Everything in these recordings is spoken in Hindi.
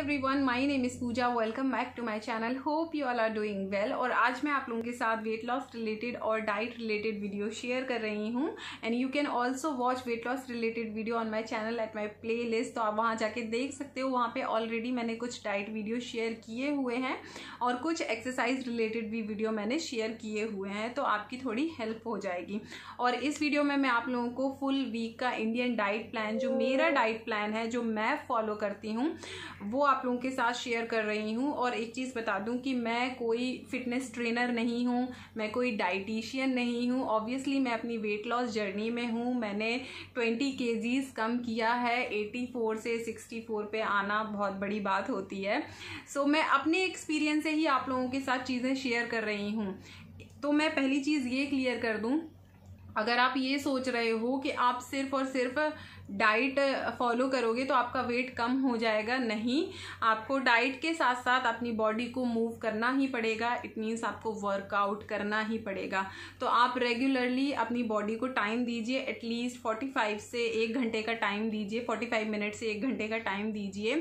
Everyone my name is Pooja welcome back to my channel hope you all are doing well और आज मैं आप लोगों के साथ वेट लॉस रिलेटेड और डाइट रिलेटेड वीडियो शेयर कर रही हूँ and you can also watch weight loss related video on my channel at my playlist तो आप वहाँ जाके देख सकते हो वहाँ पे ऑलरेडी मैंने कुछ डाइट वीडियो शेयर किए हुए हैं और कुछ एक्सरसाइज रिलेटेड भी वीडियो मैंने शेयर किए हुए हैं तो आपकी थोड़ी हेल्प हो जाएगी और इस वीडियो में मैं आप लोगों को फुल वीक का इंडियन डाइट प्लान जो मेरा डाइट प्लान है जो मैं फॉलो करती हूँ वो आप लोगों के साथ शेयर कर रही हूँ और एक चीज़ बता दूँ कि मैं कोई फिटनेस ट्रेनर नहीं हूँ मैं कोई डाइटिशियन नहीं हूँ ऑब्वियसली मैं अपनी वेट लॉस जर्नी में हूँ मैंने ट्वेंटी के कम किया है एटी फोर से सिक्सटी फोर पर आना बहुत बड़ी बात होती है सो so, मैं अपने एक्सपीरियंस से ही आप लोगों के साथ चीज़ें शेयर कर रही हूँ तो मैं पहली चीज़ ये क्लियर कर दूँ अगर आप ये सोच रहे हो कि आप सिर्फ और सिर्फ डाइट फॉलो करोगे तो आपका वेट कम हो जाएगा नहीं आपको डाइट के साथ साथ अपनी बॉडी को मूव करना ही पड़ेगा इट मीन्स आपको वर्कआउट करना ही पड़ेगा तो आप रेगुलरली अपनी बॉडी को टाइम दीजिए एटलीस्ट 45 से एक घंटे का टाइम दीजिए 45 मिनट से एक घंटे का टाइम दीजिए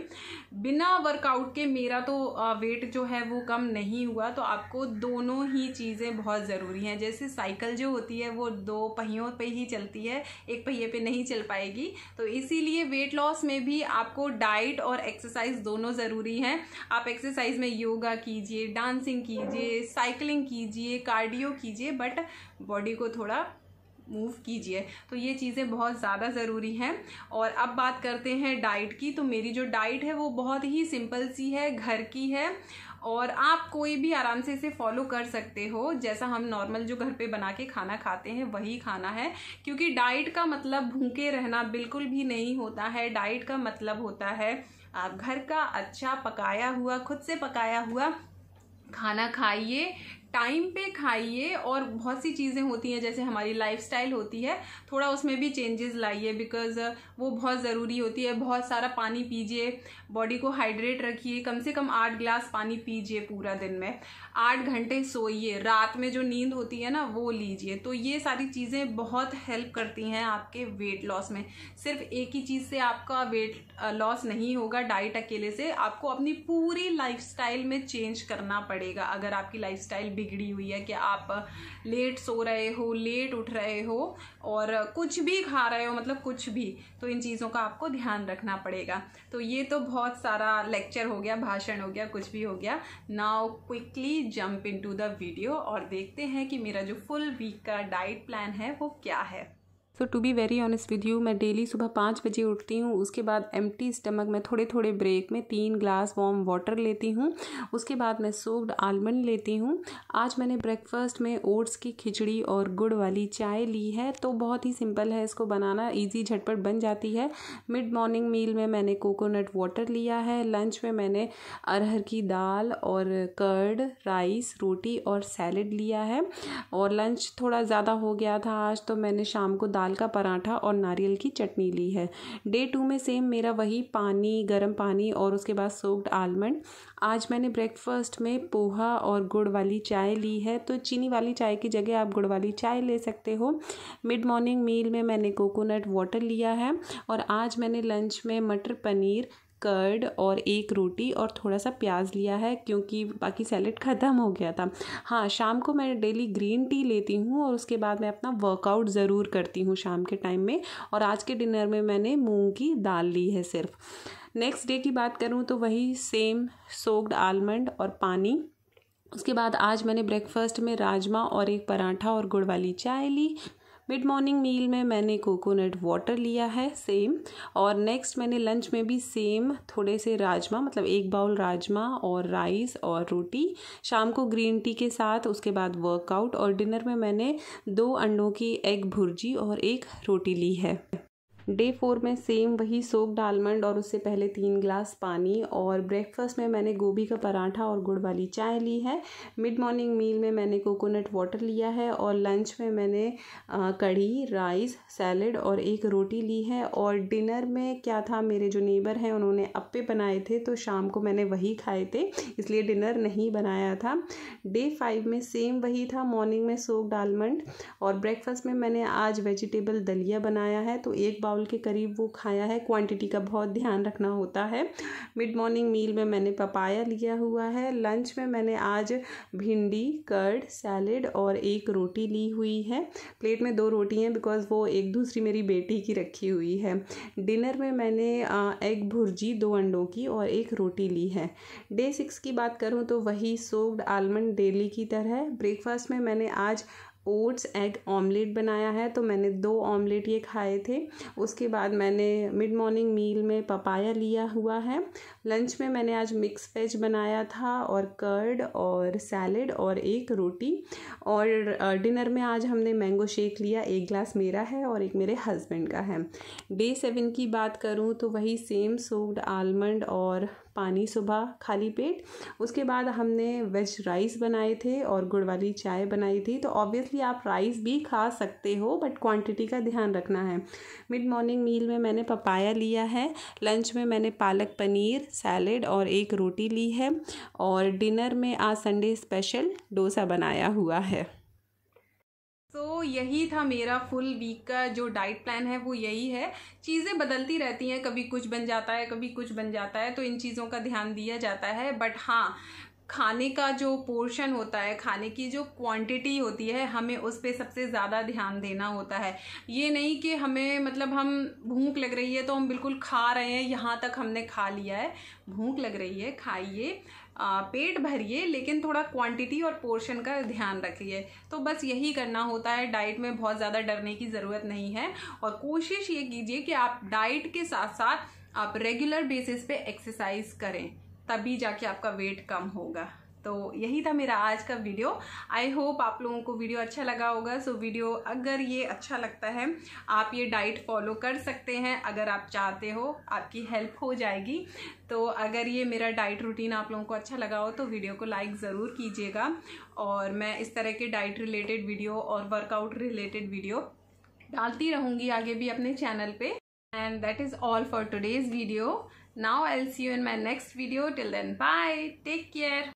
बिना वर्कआउट के मेरा तो वेट जो है वो कम नहीं हुआ तो आपको दोनों ही चीज़ें बहुत ज़रूरी हैं जैसे साइकिल जो होती है वो दो पहियों पे ही चलती है एक पहिए पे नहीं चल पाएगी तो इसीलिए वेट लॉस में भी आपको डाइट और एक्सरसाइज दोनों ज़रूरी हैं आप एक्सरसाइज में योगा कीजिए डांसिंग कीजिए साइकिलिंग कीजिए कार्डियो कीजिए बट बॉडी को थोड़ा मूव कीजिए तो ये चीज़ें बहुत ज़्यादा ज़रूरी हैं और अब बात करते हैं डाइट की तो मेरी जो डाइट है वो बहुत ही सिंपल सी है घर की है और आप कोई भी आराम से इसे फॉलो कर सकते हो जैसा हम नॉर्मल जो घर पे बना के खाना खाते हैं वही खाना है क्योंकि डाइट का मतलब भूखे रहना बिल्कुल भी नहीं होता है डाइट का मतलब होता है आप घर का अच्छा पकाया हुआ खुद से पकाया हुआ खाना खाइए टाइम पे खाइए और बहुत सी चीज़ें होती हैं जैसे हमारी लाइफस्टाइल होती है थोड़ा उसमें भी चेंजेस लाइए बिकॉज uh, वो बहुत ज़रूरी होती है बहुत सारा पानी पीजिए बॉडी को हाइड्रेट रखिए कम से कम आठ ग्लास पानी पीजिए पूरा दिन में आठ घंटे सोइए रात में जो नींद होती है ना वो लीजिए तो ये सारी चीज़ें बहुत हेल्प करती हैं आपके वेट लॉस में सिर्फ एक ही चीज़ से आपका वेट लॉस uh, नहीं होगा डाइट अकेले से आपको अपनी पूरी लाइफ में चेंज करना पड़ेगा अगर आपकी लाइफ बिगड़ी हुई है कि आप लेट सो रहे हो लेट उठ रहे हो और कुछ भी खा रहे हो मतलब कुछ भी तो इन चीज़ों का आपको ध्यान रखना पड़ेगा तो ये तो बहुत सारा लेक्चर हो गया भाषण हो गया कुछ भी हो गया now quickly jump into the video और देखते हैं कि मेरा जो फुल वीक का डाइट प्लान है वो क्या है so to be very honest with you मैं डेली सुबह पाँच बजे उठती हूँ उसके बाद एम टी स्टमक में थोड़े थोड़े ब्रेक में तीन ग्लास वॉम वाटर लेती हूँ उसके बाद मैं सोक्ड आलमंड लेती हूँ आज मैंने ब्रेकफास्ट में ओट्स की खिचड़ी और गुड़ वाली चाय ली है तो बहुत ही सिंपल है इसको बनाना ईजी झटपट बन जाती है मिड मॉर्निंग मील में मैंने कोकोनट वाटर लिया है लंच में मैंने अरहर की दाल और कर्ड राइस रोटी और सैलड लिया है और लंच थोड़ा ज़्यादा हो गया था आज तो मैंने शाम को दाल दाल का पराठा और नारियल की चटनी ली है डे टू में सेम मेरा वही पानी गर्म पानी और उसके बाद सोग्ड आलमंड आज मैंने ब्रेकफास्ट में पोहा और गुड़ वाली चाय ली है तो चीनी वाली चाय की जगह आप गुड़ वाली चाय ले सकते हो मिड मॉर्निंग मील में मैंने कोकोनट वाटर लिया है और आज मैंने लंच में मटर पनीर कर्ड और एक रोटी और थोड़ा सा प्याज लिया है क्योंकि बाकी सैलड ख़त्म हो गया था हाँ शाम को मैं डेली ग्रीन टी लेती हूँ और उसके बाद मैं अपना वर्कआउट ज़रूर करती हूँ शाम के टाइम में और आज के डिनर में मैंने मूंग की दाल ली है सिर्फ नेक्स्ट डे की बात करूँ तो वही सेम सोक्ड आलमंड और पानी उसके बाद आज मैंने ब्रेकफास्ट में राजमा और एक पराठा और गुड़ वाली चाय ली मिड मॉर्निंग मील में मैंने कोकोनट वाटर लिया है सेम और नेक्स्ट मैंने लंच में भी सेम थोड़े से राजमा मतलब एक बाउल राजमा और राइस और रोटी शाम को ग्रीन टी के साथ उसके बाद वर्कआउट और डिनर में मैंने दो अंडों की एग भुर्जी और एक रोटी ली है डे फोर में सेम वही सोक्ड आलमंड और उससे पहले तीन ग्लास पानी और ब्रेकफास्ट में मैंने गोभी का पराठा और गुड़ वाली चाय ली है मिड मॉर्निंग मील में मैंने कोकोनट वाटर लिया है और लंच में मैंने कढ़ी राइस सैलड और एक रोटी ली है और डिनर में क्या था मेरे जो नेबर हैं उन्होंने अप्पे बनाए थे तो शाम को मैंने वही खाए थे इसलिए डिनर नहीं बनाया था डे फाइव में सेम वही था मॉर्निंग में सोक्ड आलमंड और ब्रेकफास्ट में मैंने आज वेजिटेबल दलिया बनाया है तो एक बाउल के करीब वो खाया है क्वांटिटी का बहुत ध्यान रखना होता है मिड मॉर्निंग मील में मैंने पपाया लिया हुआ है लंच में मैंने आज भिंडी कर्ड सैलेड और एक रोटी ली हुई है प्लेट में दो रोटी हैं बिकॉज वो एक दूसरी मेरी बेटी की रखी हुई है डिनर में मैंने एग भुर्जी दो अंडों की और एक रोटी ली है डे सिक्स की बात करूँ तो वही सोक्ड आलमंड डेली की तरह ब्रेकफास्ट में मैंने आज ओट्स एग ऑमलेट बनाया है तो मैंने दो ऑमलेट ये खाए थे उसके बाद मैंने मिड मॉर्निंग मील में पपाया लिया हुआ है लंच में मैंने आज मिक्स वेज बनाया था और कर्ड और सैलड और एक रोटी और डिनर में आज हमने मैंगो शेक लिया एक ग्लास मेरा है और एक मेरे हस्बैंड का है डे सेवन की बात करूँ तो वही सेम सोक्ड आलमंड और पानी सुबह खाली पेट उसके बाद हमने वेज राइस बनाए थे और गुड़ वाली चाय बनाई थी तो ऑब्वियसली आप राइस भी खा सकते हो बट क्वांटिटी का ध्यान रखना है मिड मॉर्निंग मील में मैंने पपाया लिया है लंच में मैंने पालक पनीर सैलेड और एक रोटी ली है और डिनर में आज संडे स्पेशल डोसा बनाया हुआ है सो तो so, यही था मेरा फुल वीक का जो डाइट प्लान है वो यही है चीज़ें बदलती रहती हैं कभी कुछ बन जाता है कभी कुछ बन जाता है तो इन चीज़ों का ध्यान दिया जाता है बट हाँ खाने का जो पोर्शन होता है खाने की जो क्वांटिटी होती है हमें उस पर सबसे ज़्यादा ध्यान देना होता है ये नहीं कि हमें मतलब हम भूख लग रही है तो हम बिल्कुल खा रहे हैं यहाँ तक हमने खा लिया है भूख लग रही है खाइए पेट भरिए लेकिन थोड़ा क्वांटिटी और पोर्शन का ध्यान रखिए तो बस यही करना होता है डाइट में बहुत ज़्यादा डरने की ज़रूरत नहीं है और कोशिश ये कीजिए कि आप डाइट के साथ साथ आप रेगुलर बेसिस पे एक्सरसाइज करें तभी जाके आपका वेट कम होगा तो यही था मेरा आज का वीडियो आई होप आप लोगों को वीडियो अच्छा लगा होगा सो so, वीडियो अगर ये अच्छा लगता है आप ये डाइट फॉलो कर सकते हैं अगर आप चाहते हो आपकी हेल्प हो जाएगी तो अगर ये मेरा डाइट रूटीन आप लोगों को अच्छा लगा हो तो वीडियो को लाइक ज़रूर कीजिएगा और मैं इस तरह के डाइट रिलेटेड वीडियो और वर्कआउट रिलेटेड वीडियो डालती रहूँगी आगे भी अपने चैनल पर and that is all for today's video Now I'll see you in my next video. Till then, bye. Take care.